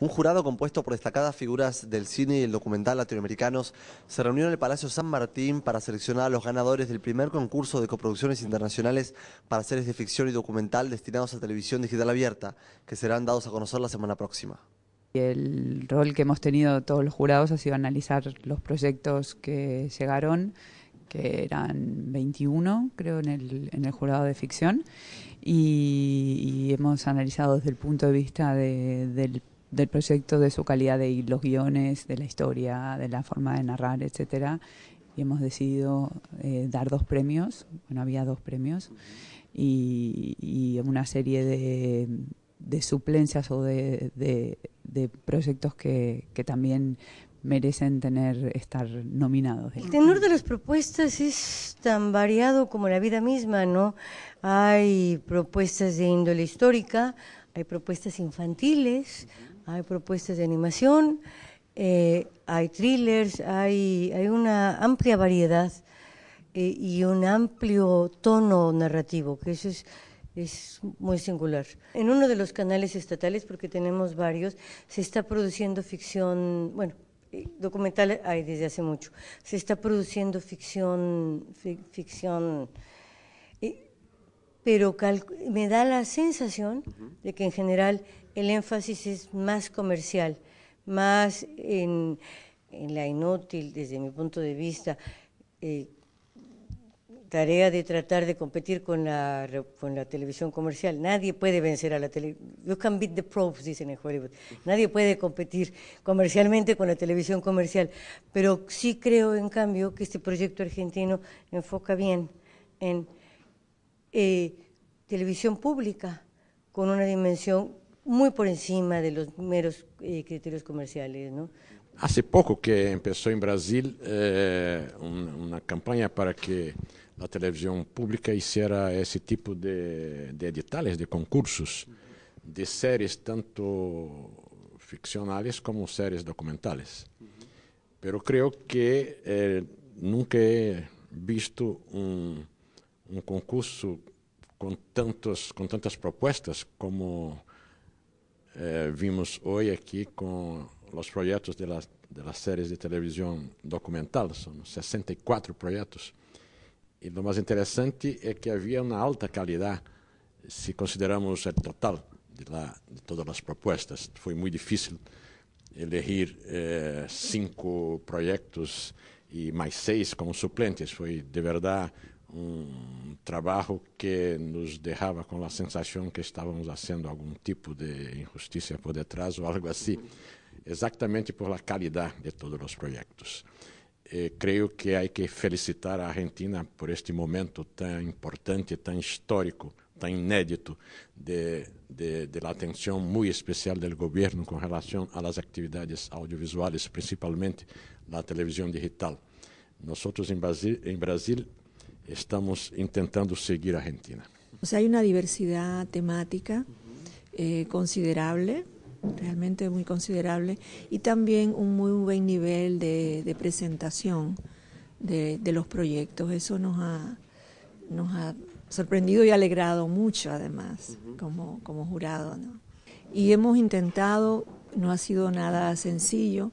Un jurado compuesto por destacadas figuras del cine y el documental latinoamericanos se reunió en el Palacio San Martín para seleccionar a los ganadores del primer concurso de coproducciones internacionales para series de ficción y documental destinados a televisión digital abierta, que serán dados a conocer la semana próxima. El rol que hemos tenido todos los jurados ha sido analizar los proyectos que llegaron, que eran 21, creo, en el, jurado de ficción, y, hemos analizado desde el punto de vista del del proyecto, de su calidad de los guiones, de la historia, de la forma de narrar, etc. Y hemos decidido eh, dar dos premios, bueno, había dos premios, y, y una serie de, suplencias o de, proyectos que, también merecen tener estar nominados. El tenor de las propuestas es tan variado como la vida misma, ¿no? Hay propuestas de índole histórica, hay propuestas infantiles, hay propuestas de animación, eh, hay thrillers, hay, hay, una amplia variedad eh, y un amplio tono narrativo, que eso es, muy singular. En uno de los canales estatales, porque tenemos varios, se está produciendo ficción, bueno, eh, documental hay desde hace mucho, se está produciendo ficción, ficción pero me da la sensación de que en general el énfasis es más comercial, más en, la inútil, desde mi punto de vista, eh, tarea de tratar de competir con la, con la televisión comercial. Nadie puede vencer a la televisión. You can beat the probes, dicen en Hollywood. Nadie puede competir comercialmente con la televisión comercial. Pero sí creo, en cambio, que este proyecto argentino enfoca bien en eh, televisión pública con una dimensión muy por encima de los meros eh, criterios comerciales. Hace poco que empezó en Brasil eh, una, campaña para que la televisión pública hiciera ese tipo de, de editales, de concursos, de series tanto ficcionales como series documentales. Pero creo que nunca he visto un um concurso com, tantos, com tantas propostas como eh, vimos hoje aqui com os projetos de de séries de televisão documental, são 64 projetos. E o mais interessante é que havia uma alta qualidade, se consideramos o total de, la, de todas as propostas. Foi muito difícil eleger eh, cinco projetos e mais seis como suplentes. Foi, de verdade, um trabalho que nos deixava com a sensação que estávamos fazendo algum tipo de injustiça por detrás ou algo assim, exatamente por la qualidade de todos os projetos. creio que há que felicitar a Argentina por este momento tão importante, tão histórico, tão inédito de, de, de la atenção muito especial do governo com relação às atividades audiovisuais, principalmente na televisão digital. Nós, em Brasil, em Brasil estamos intentando seguir Argentina. O sea, hay una diversidad temática eh, considerable, realmente muy considerable, y también un muy buen nivel de, presentación de, los proyectos. Eso nos ha, nos ha sorprendido y alegrado mucho, además, como, como jurado. Y hemos intentado, no ha sido nada sencillo,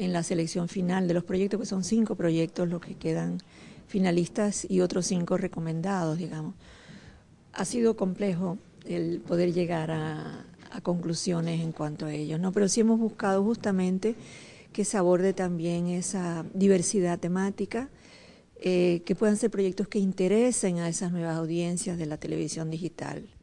en la selección final de los proyectos, que pues son cinco proyectos los que quedan finalistas y otros cinco recomendados, digamos. Ha sido complejo el poder llegar a, conclusiones en cuanto a ellos, ¿no? Pero sí hemos buscado justamente que se aborde también esa diversidad temática, eh, que puedan ser proyectos que interesen a esas nuevas audiencias de la televisión digital.